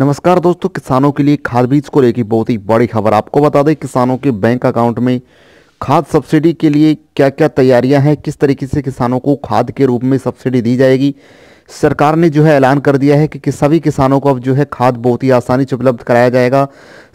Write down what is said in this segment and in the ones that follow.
नमस्कार दोस्तों किसानों के लिए खाद बीज को लेकर बहुत ही बड़ी खबर आपको बता दें किसानों के बैंक अकाउंट में खाद सब्सिडी के लिए क्या क्या तैयारियां हैं किस तरीके से किसानों को खाद के रूप में सब्सिडी दी जाएगी सरकार ने जो है ऐलान कर दिया है कि, कि सभी किसानों को अब जो है खाद बहुत ही आसानी से उपलब्ध कराया जाएगा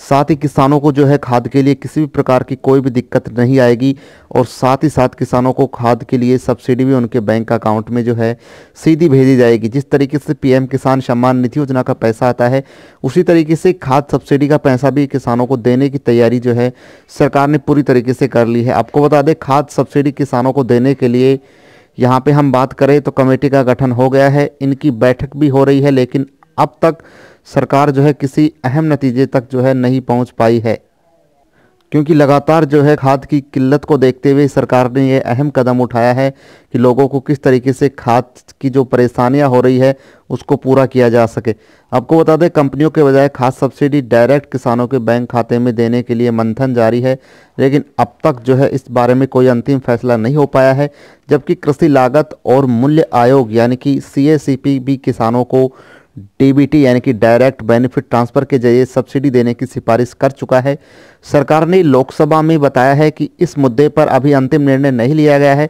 साथ ही किसानों को जो है खाद के लिए किसी भी प्रकार की कोई भी दिक्कत नहीं आएगी और साथ ही साथ किसानों को खाद के लिए सब्सिडी भी उनके बैंक अकाउंट में जो है सीधी भेजी जाएगी जिस तरीके से पीएम किसान सम्मान निधि योजना का पैसा आता है उसी तरीके से खाद सब्सिडी का पैसा भी किसानों को देने की तैयारी जो है सरकार ने पूरी तरीके से कर ली है आपको बता दें खाद सब्सिडी किसानों को देने के लिए यहाँ पे हम बात करें तो कमेटी का गठन हो गया है इनकी बैठक भी हो रही है लेकिन अब तक सरकार जो है किसी अहम नतीजे तक जो है नहीं पहुँच पाई है क्योंकि लगातार जो है खाद की किल्लत को देखते हुए सरकार ने यह अहम कदम उठाया है कि लोगों को किस तरीके से खाद की जो परेशानियां हो रही है उसको पूरा किया जा सके आपको बता दें कंपनियों के बजाय खाद सब्सिडी डायरेक्ट किसानों के बैंक खाते में देने के लिए मंथन जारी है लेकिन अब तक जो है इस बारे में कोई अंतिम फैसला नहीं हो पाया है जबकि कृषि लागत और मूल्य आयोग यानी कि सी भी किसानों को डीबीटी यानी कि डायरेक्ट बेनिफिट ट्रांसफर के जरिए सब्सिडी देने की सिफारिश कर चुका है सरकार ने लोकसभा में बताया है कि इस मुद्दे पर अभी अंतिम निर्णय नहीं लिया गया है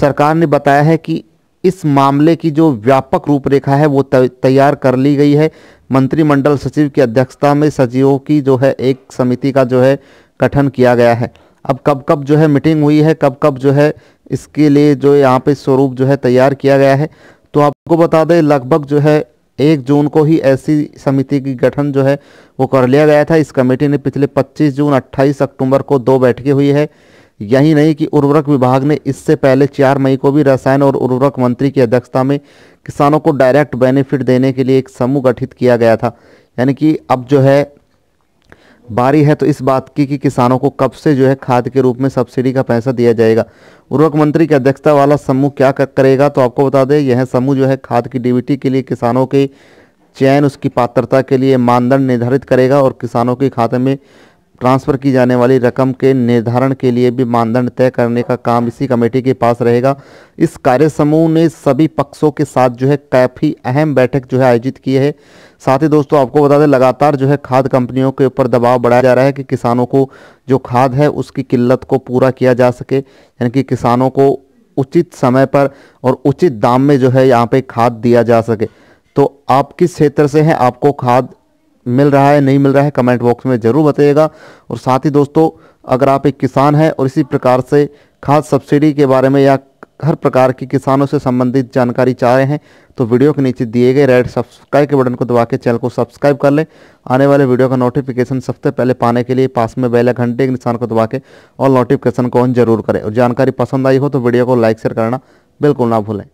सरकार ने बताया है कि इस मामले की जो व्यापक रूपरेखा है वो तैयार कर ली गई है मंत्रिमंडल सचिव की अध्यक्षता में सचिवों की जो है एक समिति का जो है गठन किया गया है अब कब कब जो है मीटिंग हुई है कब कब जो है इसके लिए जो यहाँ पे स्वरूप जो है तैयार किया गया है तो आपको बता दें लगभग जो है एक जून को ही ऐसी समिति की गठन जो है वो कर लिया गया था इस कमेटी ने पिछले 25 जून 28 अक्टूबर को दो बैठकें हुई है यही नहीं कि उर्वरक विभाग ने इससे पहले 4 मई को भी रसायन और उर्वरक मंत्री की अध्यक्षता में किसानों को डायरेक्ट बेनिफिट देने के लिए एक समूह गठित किया गया था यानी कि अब जो है बारी है तो इस बात की कि किसानों को कब से जो है खाद के रूप में सब्सिडी का पैसा दिया जाएगा उर्वरक मंत्री की अध्यक्षता वाला समूह क्या करेगा तो आपको बता दें यह समूह जो है खाद की डीबीटी के लिए किसानों के चयन उसकी पात्रता के लिए मानदंड निर्धारित करेगा और किसानों के खाते में ट्रांसफ़र की जाने वाली रकम के निर्धारण के लिए भी मानदंड तय करने का काम इसी कमेटी के पास रहेगा इस कार्य समूह ने सभी पक्षों के साथ जो है काफ़ी अहम बैठक जो है आयोजित की है साथ ही दोस्तों आपको बता दें लगातार जो है खाद कंपनियों के ऊपर दबाव बढ़ाया जा रहा है कि किसानों को जो खाद है उसकी किल्लत को पूरा किया जा सके यानी कि किसानों को उचित समय पर और उचित दाम में जो है यहाँ पर खाद दिया जा सके तो आप किस क्षेत्र से हैं आपको खाद मिल रहा है नहीं मिल रहा है कमेंट बॉक्स में ज़रूर बताइएगा और साथ ही दोस्तों अगर आप एक किसान हैं और इसी प्रकार से खाद सब्सिडी के बारे में या हर प्रकार की किसानों से संबंधित जानकारी चाह रहे हैं तो वीडियो के नीचे दिए गए रेड सब्सक्राइब के बटन को दबा के चैनल को सब्सक्राइब कर लें आने वाले वीडियो का नोटिफिकेशन सबसे पहले पाने के लिए पास में बेल घंटे के निशान को दबा के और नोटिफिकेशन को ऑन जरूर करें और जानकारी पसंद आई हो तो वीडियो को लाइक शेयर करना बिल्कुल ना भूलें